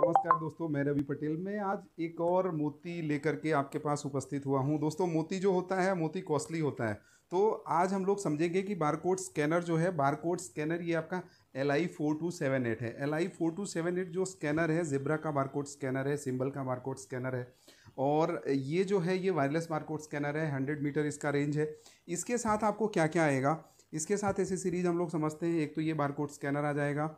नमस्कार दोस्तों मैं रवि पटेल मैं आज एक और मोती लेकर के आपके पास उपस्थित हुआ हूं दोस्तों मोती जो होता है मोती कॉस्टली होता है तो आज हम लोग समझेंगे कि बारकोड स्कैनर जो है बारकोड स्कैनर ये आपका L I four two seven eight है L I four two seven eight जो स्कैनर है जिब्रा का बारकोड स्कैनर है सिम्बल का बारकोड स्कैनर है और ये जो है ये वायरलेस बारकोड स्कैनर है हंड्रेड मीटर इसका रेंज है इसके साथ आपको क्या क्या आएगा इसके साथ ऐसी सीरीज हम लोग समझते हैं एक तो ये बारकोड स्कैनर आ जाएगा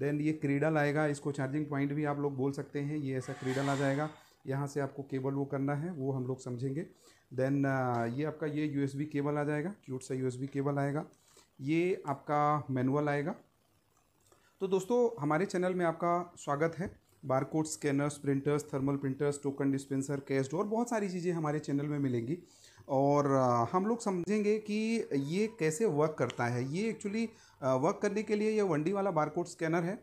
देन ये क्रीडल आएगा इसको चार्जिंग पॉइंट भी आप लोग बोल सकते हैं ये ऐसा क्रीडल आ जाएगा यहाँ से आपको केबल वो करना है वो हम लोग समझेंगे देन uh, ये आपका ये यू केबल आ जाएगा क्यूट सा यू केबल आएगा ये आपका मैनुअल आएगा तो दोस्तों हमारे चैनल में आपका स्वागत है barcode scanners printers thermal printers token dispenser cash और बहुत सारी चीज़ें हमारे चैनल में मिलेंगी और हम लोग समझेंगे कि ये कैसे वर्क करता है ये एक्चुअली वर्क करने के लिए यह वनडी वाला बारकोड स्कैनर है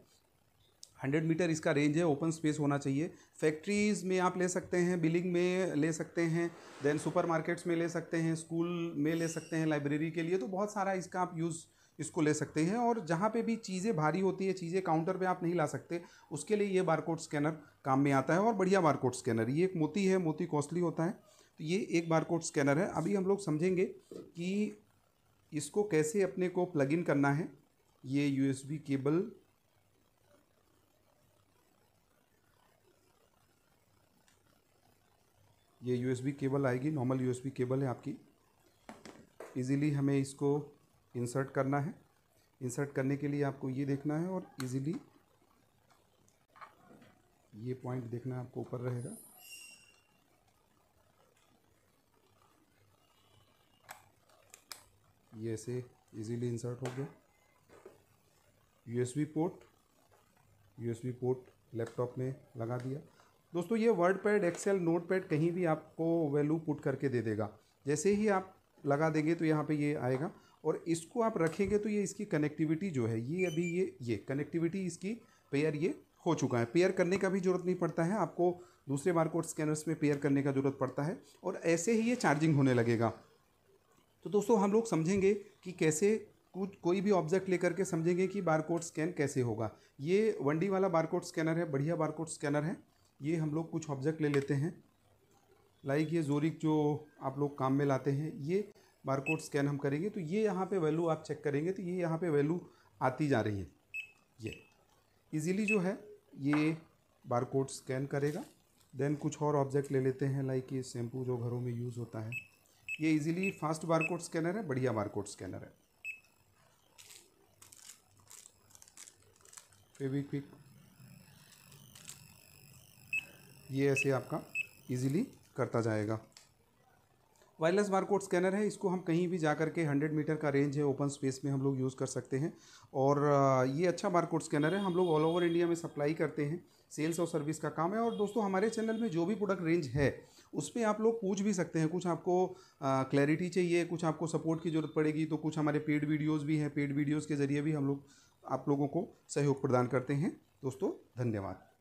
हंड्रेड मीटर इसका रेंज है ओपन स्पेस होना चाहिए फैक्ट्रीज़ में आप ले सकते हैं बिलिंग में ले सकते हैं देन सुपरमार्केट्स में ले सकते हैं स्कूल में ले सकते हैं लाइब्रेरी के लिए तो बहुत सारा इसका आप यूज़ इसको ले सकते हैं और जहाँ पे भी चीज़ें भारी होती है चीज़ें काउंटर पे आप नहीं ला सकते उसके लिए ये बारकोड स्कैनर काम में आता है और बढ़िया बारकोड स्कैनर ये एक मोती है मोती कॉस्टली होता है तो ये एक बारकोड स्कैनर है अभी हम लोग समझेंगे कि इसको कैसे अपने को प्लग इन करना है ये यूएसबी केबल ये यूएसबी केबल आएगी नॉर्मल यूएसबी केबल है आपकी इजीली हमें इसको इंसर्ट करना है इंसर्ट करने के लिए आपको ये देखना है और इजीली ये पॉइंट देखना आपको ऊपर रहेगा ये ऐसे इजीली इंसर्ट हो गया USB port USB port laptop में लगा दिया दोस्तों ये WordPad Excel Notepad कहीं भी आपको वैल्यू पुट करके दे देगा जैसे ही आप लगा देंगे तो यहाँ पे ये आएगा और इसको आप रखेंगे तो ये इसकी कनेक्टिविटी जो है ये अभी ये ये कनेक्टिविटी इसकी पेयर ये हो चुका है पेयर करने का भी ज़रूरत नहीं पड़ता है आपको दूसरे कोड स्कैनर्स में पेयर करने का ज़रूरत पड़ता है और ऐसे ही ये चार्जिंग होने लगेगा तो दोस्तों हम लोग समझेंगे कि कैसे कुछ कोई भी ऑब्जेक्ट लेकर के समझेंगे कि बारकोड स्कैन कैसे होगा ये वन वाला बारकोड स्कैनर है बढ़िया बारकोड स्कैनर है ये हम लोग कुछ ऑब्जेक्ट ले लेते हैं लाइक ये जोरिक जो आप लोग काम में लाते हैं ये बारकोड स्कैन हम करेंगे तो ये यहाँ पे वैल्यू आप चेक करेंगे तो ये यहाँ पे वैल्यू आती जा रही है ये इजीली जो है ये बारकोड स्कैन करेगा देन कुछ और ऑब्जेक्ट ले लेते हैं लाइक ये शैम्पू जो घरों में यूज़ होता है ये इजीली फास्ट बारकोड स्कैनर है बढ़िया बारकोड स्कैनर है फेवी क्विक ये ऐसे आपका इजीली करता जाएगा वायरलेस बारकोड स्कैनर है इसको हम कहीं भी जा कर के हंड्रेड मीटर का रेंज है ओपन स्पेस में हम लोग यूज़ कर सकते हैं और ये अच्छा बारकोड स्कैनर है हम लोग ऑल ओवर इंडिया में सप्लाई करते हैं सेल्स और सर्विस का काम है और दोस्तों हमारे चैनल में जो भी प्रोडक्ट रेंज है उस पर आप लोग पूछ भी सकते हैं कुछ आपको क्लैरिटी चाहिए कुछ आपको सपोर्ट की ज़रूरत पड़ेगी तो कुछ हमारे पेड वीडियोज़ भी हैं पेड वीडियोज़ के ज़रिए भी हम लोग आप लोगों को सहयोग प्रदान करते हैं दोस्तों धन्यवाद